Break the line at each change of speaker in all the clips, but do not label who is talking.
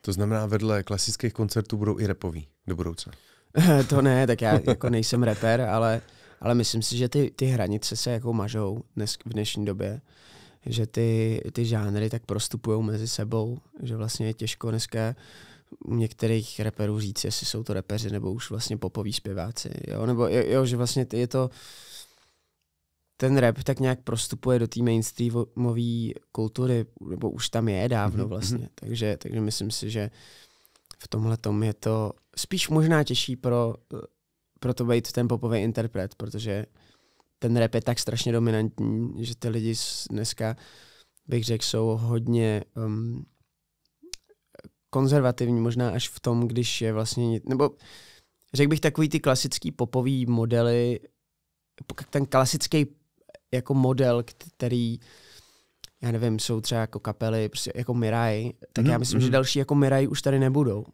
To znamená, vedle klasických koncertů budou i repový do budoucna.
to ne, tak já jako nejsem reper, ale, ale myslím si, že ty, ty hranice se jako mažou dnes, v dnešní době že ty, ty žánry tak prostupují mezi sebou, že vlastně je těžko dneska u některých reperů říct, jestli jsou to repeři nebo už vlastně popoví zpěváci, jo, nebo jo, že vlastně je to, ten rap tak nějak prostupuje do té mainstreamové kultury, nebo už tam je dávno mhm, mhm. vlastně. Takže, takže myslím si, že v tomhle tom je to spíš možná těžší pro, pro to být ten popový interpret, protože ten rap je tak strašně dominantní, že ty lidi dneska, bych řekl, jsou hodně um, konzervativní, možná až v tom, když je vlastně, nebo řekl bych takový ty klasický popový modely, ten klasický jako model, který já nevím, jsou třeba jako kapely, prostě jako Mirai, tak mm, já mhm, myslím, mm. že mhm. další jako Mirai už tady nebudou.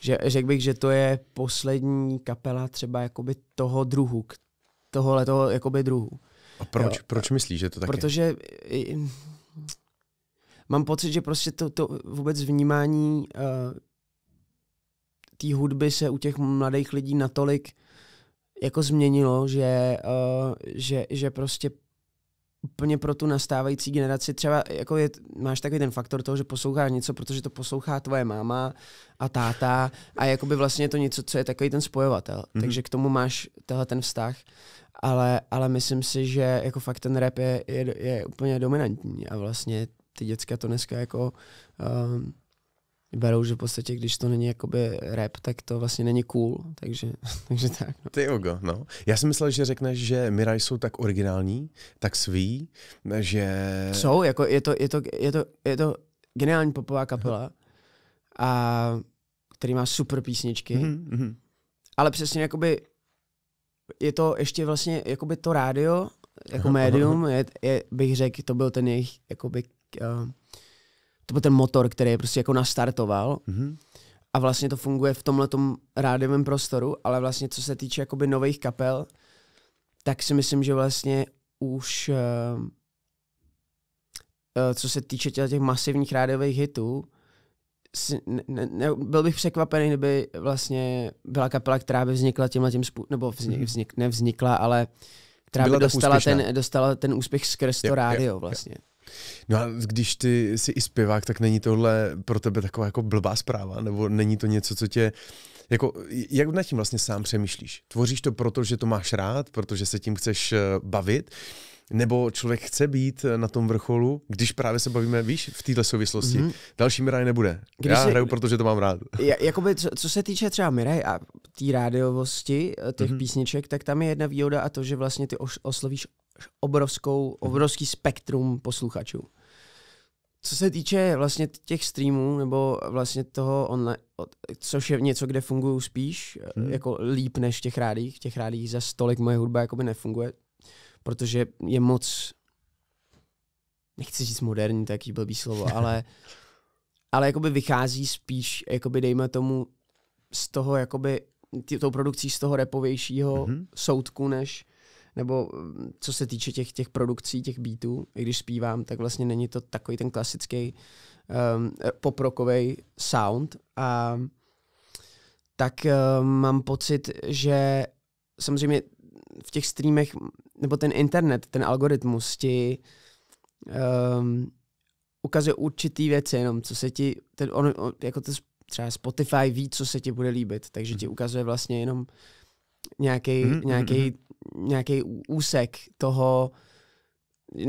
Že, řekl bych, že to je poslední kapela třeba jakoby toho druhu, tohohle toho jakoby druhu. A proč, jo. proč myslíš, že to tak Protože je? mám pocit, že prostě to, to vůbec vnímání uh, té hudby se u těch mladých lidí natolik jako změnilo, že, uh, že, že prostě úplně pro tu nastávající generaci. Třeba jako je, máš takový ten faktor toho, že posloucháš něco, protože to poslouchá tvoje máma a táta a jakoby vlastně je to něco, co je takový ten spojovatel. Mm-hmm. Takže k tomu máš tenhle ten vztah. Ale, ale myslím si, že jako fakt ten rap je, je, je úplně dominantní a vlastně ty děcka to dneska jako um, berou, že v podstatě, když to není jakoby rap, tak to vlastně není cool, takže, takže tak.
No. Ty Ogo, no. Já jsem myslel, že řekneš, že Mirai jsou tak originální, tak svý, že... Jsou,
jako je to, je to, je to, je to geniální popová kapela, a, který má super písničky, mm-hmm. ale přesně jakoby je to ještě vlastně, jakoby to rádio, jako médium, Je, je, bych řekl, to byl ten jejich, jakoby, uh, to byl ten motor, který je prostě jako nastartoval. Mm-hmm. A vlastně to funguje v tomhle rádiovém prostoru, ale vlastně co se týče jakoby nových kapel, tak si myslím, že vlastně už uh, co se týče těch masivních rádiových hitů, si, ne, ne, byl bych překvapený, kdyby vlastně byla kapela, která by vznikla tímhle tím způsobem, nebo vznik, mhm. vznik, nevznikla, ale která by dostala ten, dostala ten úspěch skrz to rádio vlastně.
No a když ty jsi i zpěvák, tak není tohle pro tebe taková jako blbá zpráva? Nebo není to něco, co tě... Jako, jak nad tím vlastně sám přemýšlíš? Tvoříš to proto, že to máš rád, protože se tím chceš eh, bavit? nebo člověk chce být eh, na tom vrcholu, když právě se bavíme, víš, v této souvislosti. Mm-hmm. Další Miraj nebude. Když Já si, hraju, protože to mám rád.
Jakoby, co, co se týče třeba Miraj a té rádiovosti eh, těch mm-hmm. písniček, tak tam je jedna výhoda a to, že vlastně ty oslovíš obrovskou, mhm. obrovský spektrum posluchačů. Co se týče vlastně těch streamů nebo vlastně toho online, což je něco, kde fungují spíš hmm. jako líp než v těch rádích. V těch rádích za stolik moje hudba jakoby nefunguje, protože je moc, nechci říct moderní, je blbý slovo, ale, ale jakoby vychází spíš, jakoby dejme tomu, z toho jakoby tou produkcí z toho repovějšího mm-hmm. soudku, než nebo mm, co se týče těch, těch produkcí, těch beatů, i když zpívám, tak vlastně není to takový ten klasický um, ehm, poprokový sound. A tak um, mám pocit, že samozřejmě v těch streamech, nebo ten internet, ten algoritmus ti um, ukazuje určitý věci jenom, co se ti, ten, on, on, jako to třeba Spotify ví, co se ti bude líbit, takže hmm. ti ukazuje vlastně jenom nějaký mm-hmm. Mhm, nějaký úsek toho,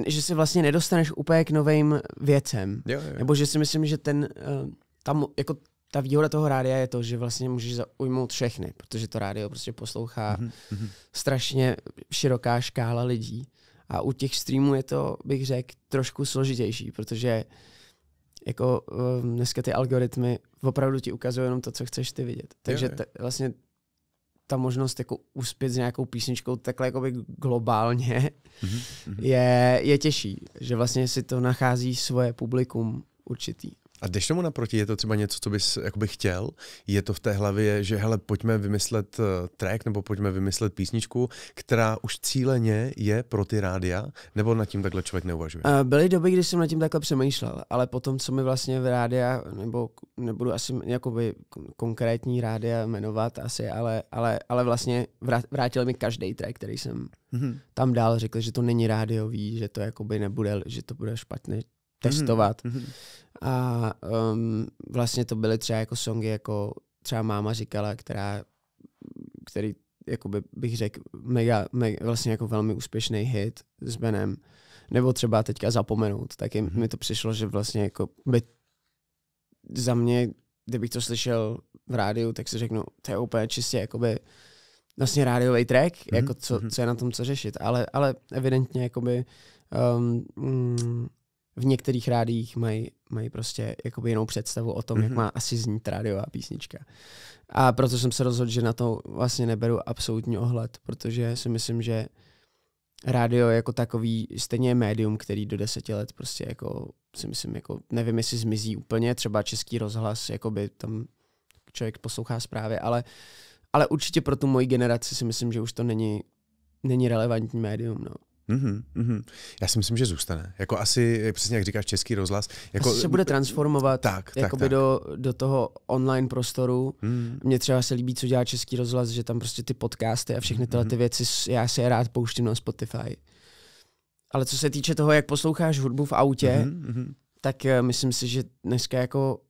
že se vlastně nedostaneš úplně k novým věcem. Jo, jo. Nebo že si myslím, že ten, eh, tam, jako ta výhoda toho rádia je to, že vlastně můžeš zaujmout všechny, protože to rádio prostě poslouchá mm-hmm. strašně široká škála lidí. A u těch streamů je to, bych řekl, trošku složitější, protože jako eh, dneska ty algoritmy opravdu ti ukazují jenom to, co chceš ty vidět. Takže jo, jo. T- vlastně ta možnost jako uspět s nějakou písničkou takhle jakoby globálně mm-hmm. je, je těžší, že vlastně si to nachází svoje publikum určitý.
A jdeš tomu naproti, je to třeba něco, co bys jakoby chtěl? Je to v té hlavě, že hele, pojďme vymyslet eh, track nebo pojďme vymyslet písničku, která už cíleně je pro ty rádia, nebo nad tím takhle člověk neuvažuje?
Eh, byly doby, kdy jsem nad tím takhle přemýšlel, ale potom, co mi vlastně v rádia, nebo nebudu asi jakoby konkrétní rádia jmenovat asi, ale, ale, ale vlastně vrátil mi každý track, který jsem mm-hmm. tam dal, řekl, že to není rádiový, že to jakoby nebude, že to bude špatný testovat. Mm-hmm. mm-hmm. A um, vlastně to byly třeba jako songy, jako třeba máma říkala, která, který jakoby bych řekl, mega, mega, vlastně jako velmi úspěšný hit s Benem, nebo třeba teďka zapomenout, tak jim, mm-hmm. mi to přišlo, že vlastně jako by za mě, kdybych to slyšel v rádiu, tak si řeknu, to je úplně čistě jakoby vlastně rádiový track, mm-hmm. jako co, mm-hmm. co je na tom co řešit, ale, ale evidentně jakoby um, mm, v některých rádiích mají, mají prostě jakoby jinou představu o tom, mm-hmm. jak mhm. má asi znít rádiová písnička. A proto jsem se rozhodl, že na to vlastně neberu absolutní ohled, protože si myslím, že rádio jako takový stejně je médium, který do deseti let prostě jako si myslím, jako nevím, jestli zmizí úplně, třeba český rozhlas, jako by tam člověk poslouchá zprávy, ale, ale určitě pro tu moji generaci si myslím, že už to není, není relevantní médium. No.
Mm-hmm, mm-hmm. Já si myslím, že zůstane. Jako asi, přesně jak říkáš, český rozhlas. Jako... Asi se bude
transformovat tak, tak, tak. Do, do toho online prostoru. Mm. Mně třeba se líbí, co dělá český rozhlas, že tam prostě ty podcasty a všechny tyhle ty mm-hmm. věci, já si je rád pouštím na Spotify. Ale co se týče toho, jak posloucháš hudbu v autě, mm-hmm. mm-hmm. tak eh, myslím si, že dneska jako,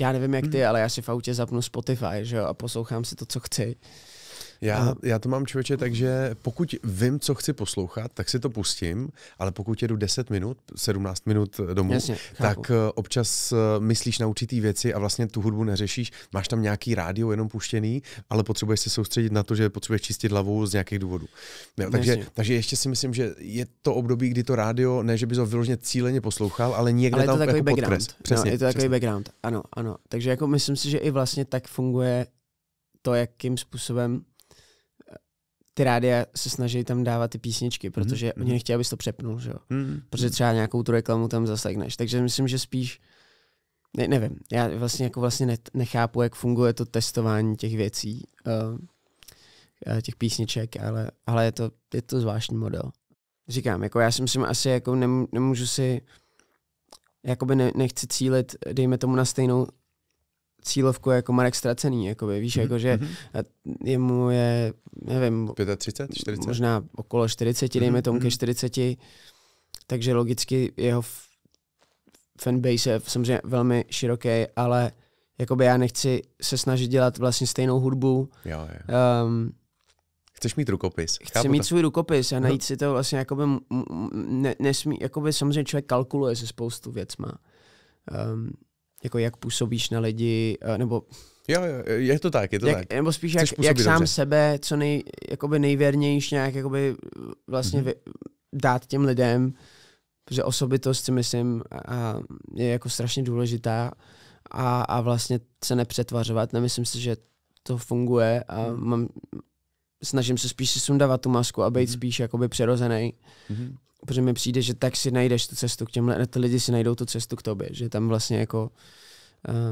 já nevím jak ty, mm. ale já si v autě zapnu Spotify že jo, a poslouchám si to, co chci. Já,
já to mám člověče, takže pokud vím, co chci poslouchat, tak si to pustím, ale pokud jedu 10 minut, 17 minut domů, Jasně, tak eh, občas eh, myslíš na určitý věci a vlastně tu hudbu neřešíš. Máš tam nějaký rádio jenom puštěný, ale potřebuješ se soustředit na to, že potřebuješ čistit hlavu z nějakých důvodů. Jo, takže, takže ještě si myslím, že je to období, kdy to rádio, ne, že bys ho vyloženě cíleně poslouchal, ale někde ale tam je to takový jako background. Podkres. Přesně, no, je to takový přesně. background, ano, ano.
Takže jako myslím si, že i vlastně tak funguje to, jakým způsobem ty rádia se snaží tam dávat ty písničky, mhm, protože mm-hmm. oni nechtějí, abys to přepnul, že jo? Mm-hmm. Protože třeba nějakou tu reklamu tam zasegneš. Takže myslím, že spíš ne, nevím, já vlastně jako vlastně ne, nechápu, jak funguje to testování těch věcí, uh, těch písniček, ale, ale je, to, je to zvláštní model. Říkám, jako já si myslím asi, jako nem, nemůžu si, jakoby ne, nechci cílit, dejme tomu na stejnou cílovku je jako Marek ztracený, by víš, mm-hmm. jako, že mhm. jemu je, nevím, 35, 40? možná okolo 40, mm-hmm. dejme tomu ke 40, mhm. takže logicky jeho fanbase je samozřejmě velmi široký, ale jakoby já nechci se snažit dělat vlastně stejnou hudbu. Jo, jo. Um,
Chceš mít rukopis. Chci Chápu mít to. svůj rukopis a mhm. najít
si to vlastně jakoby, ne, nesmí, jakoby samozřejmě člověk kalkuluje se spoustu věcma. Um, jako jak působíš na
lidi, eh, nebo Jo, jo, je to tak, je to jak, tak. Nebo spíš jak, jak, sám dobře.
sebe, co nej, jakoby nejvěrnější nějak jakoby vlastně mm-hmm. dát těm lidem, protože osobitost si myslím a je jako strašně důležitá a, a vlastně se nepřetvařovat. Nemyslím si, že to funguje a mm. mám, snažím se spíš si sundávat tu masku a být mm. spíš jakoby přirozený. Mm protože mi přijde, že tak si najdeš tu cestu k těmhle, ty lidi si najdou tu cestu k tobě, že tam vlastně jako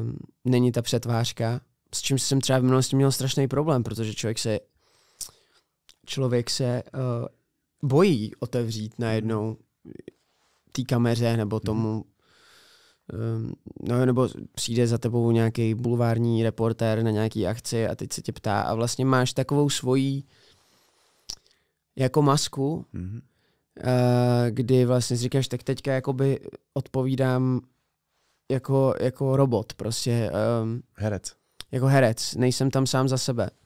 um, není ta přetvářka, s čím jsem třeba v minulosti měl strašný problém, protože člověk se člověk se uh, bojí otevřít najednou té kameře nebo mhm. tomu ehm, no nebo přijde za tebou nějaký bulvární reportér na nějaký akci a teď se tě ptá a vlastně máš takovou svoji jako masku, mm-hmm Eh, kdy vlastně si říkáš, tak teďka jakoby odpovídám jako, jako robot, prostě. Um, herec. Jako herec, nejsem tam sám za sebe.